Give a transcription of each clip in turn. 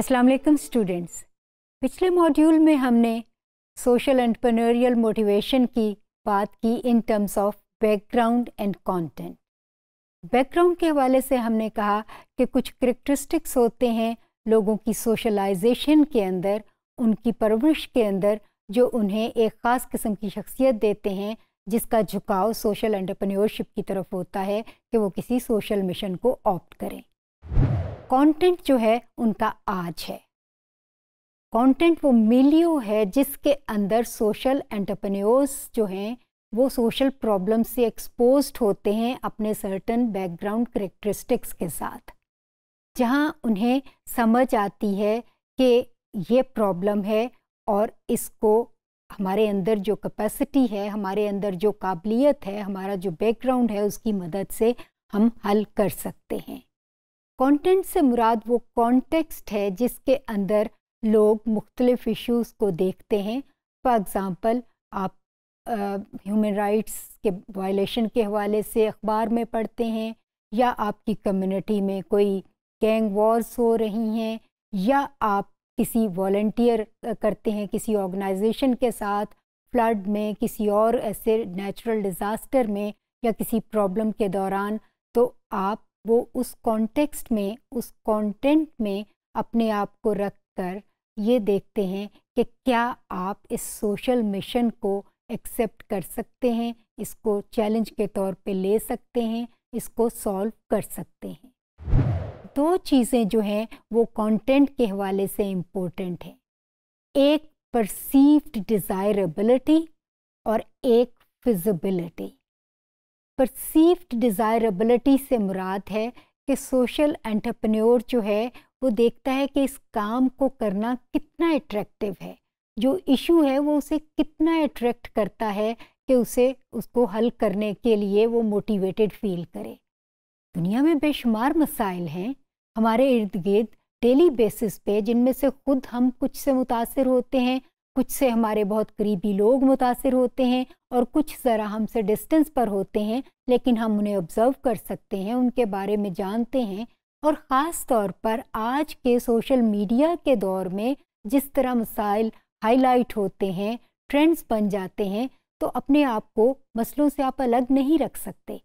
अस्सलाम वालेकुम स्टूडेंट्स पिछले मॉड्यूल में हमने सोशल एंटरप्रेन्योरियल मोटिवेशन की बात की in terms of background and content background के हवाले से हमने कहा कि कुछ करेक्टरिस्टिक्स होते हैं लोगों की सोशलाइजेशन के अंदर उनकी परवरिश के अंदर जो उन्हें एक ख़ास किस्म की शख्सियत देते हैं जिसका झुकाव सोशल एंटरप्रेन्योरशिप की तरफ होता है कि वो किसी सोशल मिशन को ऑप्ट करें कंटेंट जो है उनका आज है कंटेंट वो मिलियो है जिसके अंदर सोशल एंटरप्रेन्योर्स जो हैं वो सोशल प्रॉब्लम से एक्सपोज होते हैं अपने सर्टन बैकग्राउंड करेक्टरिस्टिक्स के साथ जहाँ उन्हें समझ आती है कि ये प्रॉब्लम है और इसको हमारे अंदर जो कैपेसिटी है हमारे अंदर जो काबिलियत है हमारा जो बैकग्राउंड है उसकी मदद से हम हल कर सकते हैं कंटेंट से मुराद वो कॉन्टेक्स्ट है जिसके अंदर लोग मुख्तलिफ़ इश्यूज़ को देखते हैं फॉर एग्ज़ाम्पल आप ह्यूमन राइट्स के वायलेशन के हवाले से अखबार में पढ़ते हैं या आपकी कम्युनिटी में कोई गैंग वॉर्स हो रही हैं या आप किसी वॉल्टियर करते हैं किसी ऑर्गेनाइजेशन के साथ फ्लड में किसी और ऐसे नेचुरल डिज़ास्टर में या किसी प्रॉब्लम के दौरान तो आप वो उस कॉन्टेक्स्ट में उस कंटेंट में अपने आप को रख कर ये देखते हैं कि क्या आप इस सोशल मिशन को एक्सेप्ट कर सकते हैं इसको चैलेंज के तौर पे ले सकते हैं इसको सॉल्व कर सकते हैं दो चीज़ें जो हैं वो कंटेंट के हवाले से इम्पोर्टेंट हैं एक परसीव्ड डिज़ायरेबिलिटी और एक फिजिबिलिटी परसीव्ड डिज़ायरेबिलिटी से मुराद है कि सोशल एंटरप्रेन्योर जो है वो देखता है कि इस काम को करना कितना एट्रैक्टिव है जो इशू है वो उसे कितना एट्रैक्ट करता है कि उसे उसको हल करने के लिए वो मोटिवेटेड फील करे दुनिया में बेशुमार मसाइल हैं हमारे इर्द गिर्द डेली बेसिस पे जिनमें से खुद हम कुछ से मुतासर होते हैं कुछ से हमारे बहुत करीबी लोग मुतासर होते हैं और कुछ ज़रा हमसे डिस्टेंस पर होते हैं लेकिन हम उन्हें ऑब्ज़र्व कर सकते हैं उनके बारे में जानते हैं और ख़ास तौर पर आज के सोशल मीडिया के दौर में जिस तरह मसाइल हाईलाइट होते हैं ट्रेंड्स बन जाते हैं तो अपने आप को मसलों से आप अलग नहीं रख सकते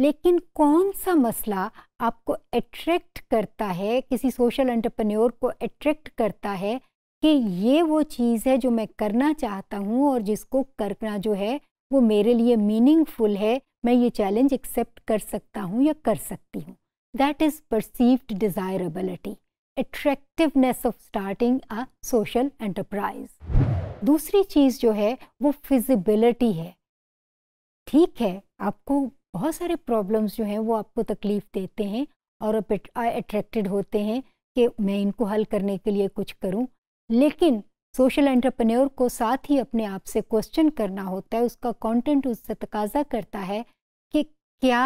लेकिन कौन सा मसला आपको अट्रैक्ट करता है किसी सोशल एंटरप्रेन्योर को अट्रैक्ट करता है कि ये वो चीज़ है जो मैं करना चाहता हूँ और जिसको करना जो है वो मेरे लिए मीनिंगफुल है मैं ये चैलेंज एक्सेप्ट कर सकता हूँ या कर सकती हूँ that is perceived desirability attractiveness of starting a social enterprise दूसरी चीज़ जो है वो फिजिबिलिटी है ठीक है आपको बहुत सारे प्रॉब्लम्स जो हैं वो आपको तकलीफ़ देते हैं और अट्रैक्टेड होते हैं कि मैं इनको हल करने के लिए कुछ करूं लेकिन सोशल एंटरप्रेन्योर को साथ ही अपने आप से क्वेश्चन करना होता है उसका कंटेंट उससे तकाजा करता है कि क्या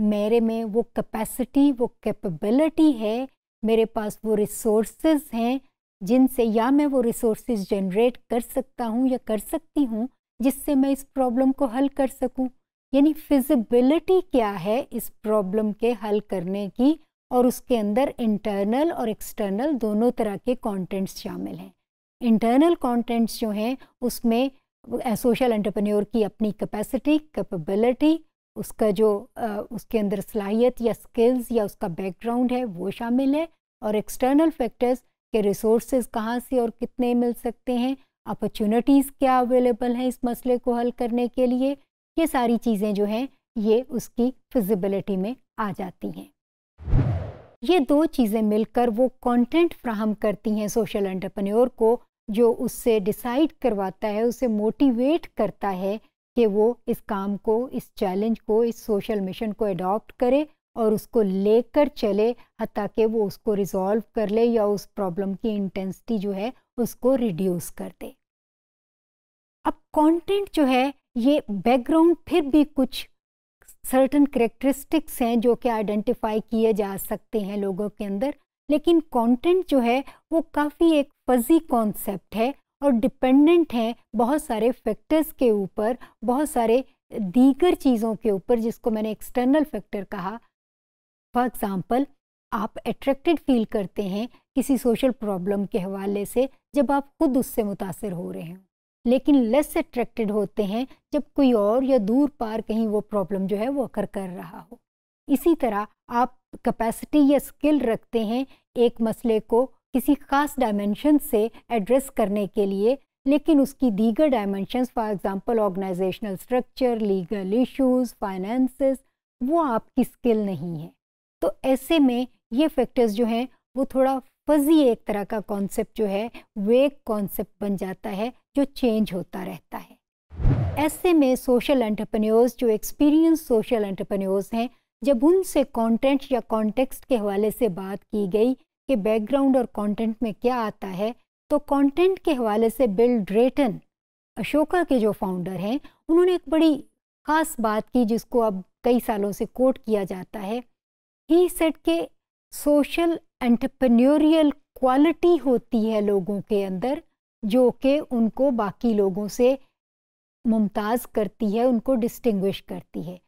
मेरे में वो कैपेसिटी वो कैपेबिलिटी है मेरे पास वो रिसोर्सेज हैं जिनसे या मैं वो रिसोर्सेज जनरेट कर सकता हूँ या कर सकती हूँ जिससे मैं इस प्रॉब्लम को हल कर सकूँ यानी फिजिबिलिटी क्या है इस प्रॉब्लम के हल करने की और उसके अंदर इंटरनल और एक्सटर्नल दोनों तरह के कंटेंट्स शामिल हैं इंटरनल कंटेंट्स जो हैं उसमें सोशल एंटरप्रेन्योर की अपनी कैपेसिटी कैपेबिलिटी उसका जो आ, उसके अंदर सलाहियत या स्किल्स या उसका बैकग्राउंड है वो शामिल है और एक्सटर्नल फैक्टर्स के रिसोर्सेज कहाँ से और कितने मिल सकते हैं अपॉर्चुनिटीज़ क्या अवेलेबल हैं इस मसले को हल करने के लिए ये सारी चीज़ें जो हैं ये उसकी फिजिबिलिटी में आ जाती हैं ये दो चीज़ें मिलकर वो कंटेंट फ्राहम करती हैं सोशल एंटरप्रेन्योर को जो उससे डिसाइड करवाता है उसे मोटिवेट करता है कि वो इस काम को इस चैलेंज को इस सोशल मिशन को अडॉप्ट करे और उसको लेकर चले हती कि वो उसको रिजॉल्व कर ले या उस प्रॉब्लम की इंटेंसिटी जो है उसको रिड्यूस कर दे अब कंटेंट जो है ये बैकग्राउंड फिर भी कुछ सर्टन करेक्टरिस्टिक्स हैं जो कि आइडेंटिफाई किए जा सकते हैं लोगों के अंदर लेकिन कंटेंट जो है वो काफ़ी एक फजी कॉन्सेप्ट है और डिपेंडेंट है बहुत सारे फैक्टर्स के ऊपर बहुत सारे दीगर चीज़ों के ऊपर जिसको मैंने एक्सटर्नल फैक्टर कहा फॉर एग्ज़ाम्पल आप अट्रैक्टेड फील करते हैं किसी सोशल प्रॉब्लम के हवाले से जब आप खुद उससे मुतासर हो रहे हों लेकिन लेस अट्रैक्टेड होते हैं जब कोई और या दूर पार कहीं वो प्रॉब्लम जो है वो अकर कर रहा हो इसी तरह आप कैपेसिटी या स्किल रखते हैं एक मसले को किसी खास डायमेंशन से एड्रेस करने के लिए लेकिन उसकी दीगर dimensions for example organisational structure legal issues finances वो आपकी स्किल नहीं है तो ऐसे में ये फैक्टर्स जो हैं वो थोड़ा फजी एक तरह का कॉन्सेप्ट जो है वेक कॉन्सेप्ट बन जाता है जो चेंज होता रहता है ऐसे में सोशल एंटरप्रेन्योर्स जो एक्सपीरियंस सोशल एंटरप्रेन्योर्स हैं जब उनसे कंटेंट या कॉन्टेक्स्ट के हवाले से बात की गई कि बैकग्राउंड और कंटेंट में क्या आता है तो कंटेंट के हवाले से बिल ड्रेटन अशोका के जो फाउंडर हैं उन्होंने एक बड़ी ख़ास बात की जिसको अब कई सालों से कोट किया जाता है ही सेट के सोशल एंटरप्रेन्योरियल क्वालिटी होती है लोगों के अंदर जो कि उनको बाकी लोगों से मुमताज़ करती है उनको डिस्टिंग्विश करती है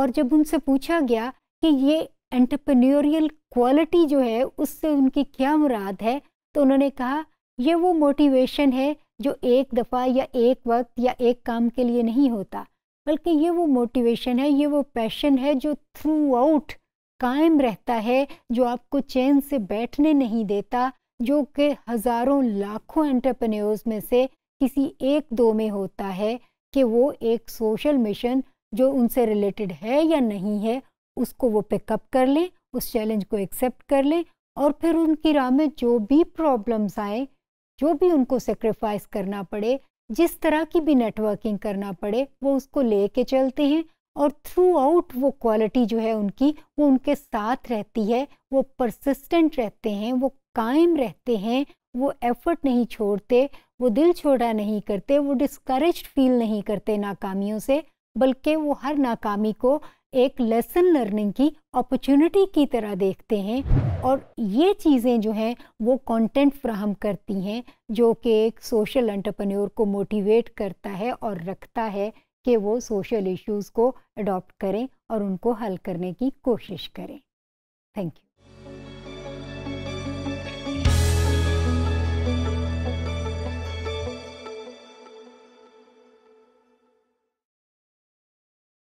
और जब उनसे पूछा गया कि ये एंटरप्रेन्योरियल क्वालिटी जो है उससे उनकी क्या मुराद है तो उन्होंने कहा ये वो मोटिवेशन है जो एक दफ़ा या एक वक्त या एक काम के लिए नहीं होता बल्कि ये वो मोटिवेशन है ये वो पैशन है जो थ्रू आउट कायम रहता है जो आपको चैन से बैठने नहीं देता जो कि हज़ारों लाखों एंटरप्रेन्योर्स में से किसी एक दो में होता है कि वो एक सोशल मिशन जो उनसे रिलेटेड है या नहीं है उसको वो पिकअप कर लें उस चैलेंज को एक्सेप्ट कर लें और फिर उनकी राह में जो भी प्रॉब्लम्स आए जो भी उनको सेक्रीफाइस करना पड़े जिस तरह की भी नेटवर्किंग करना पड़े वो उसको ले चलते हैं और थ्रू आउट वो क्वालिटी जो है उनकी वो उनके साथ रहती है वो परसिस्टेंट रहते हैं वो कायम रहते हैं वो एफर्ट नहीं छोड़ते वो दिल छोड़ा नहीं करते वो डिस्करेज फील नहीं करते नाकामियों से बल्कि वो हर नाकामी को एक लेसन लर्निंग की अपॉर्चुनिटी की तरह देखते हैं और ये चीज़ें जो हैं वो कंटेंट फ्राहम करती हैं जो कि एक सोशल एंटरप्रेन्योर को मोटिवेट करता है और रखता है कि वो सोशल इश्यूज़ को अडॉप्ट करें और उनको हल करने की कोशिश करें थैंक यू